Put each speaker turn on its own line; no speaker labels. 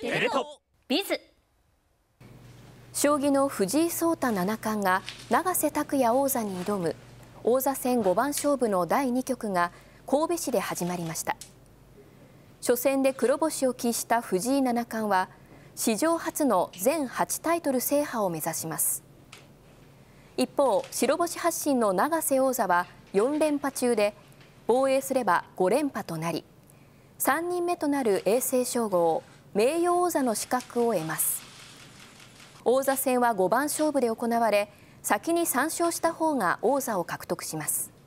テレトビズ
将棋の藤井聡太七冠が永瀬拓矢王座に挑む王座戦五番勝負の第2局が神戸市で始まりました初戦で黒星を喫した藤井七冠は史上初の全8タイトル制覇を目指します一方白星発進の永瀬王座は4連覇中で防衛すれば5連覇となり3人目となる衛星称号名誉王座の資格を得ます王座戦は5番勝負で行われ先に3勝した方が王座を獲得します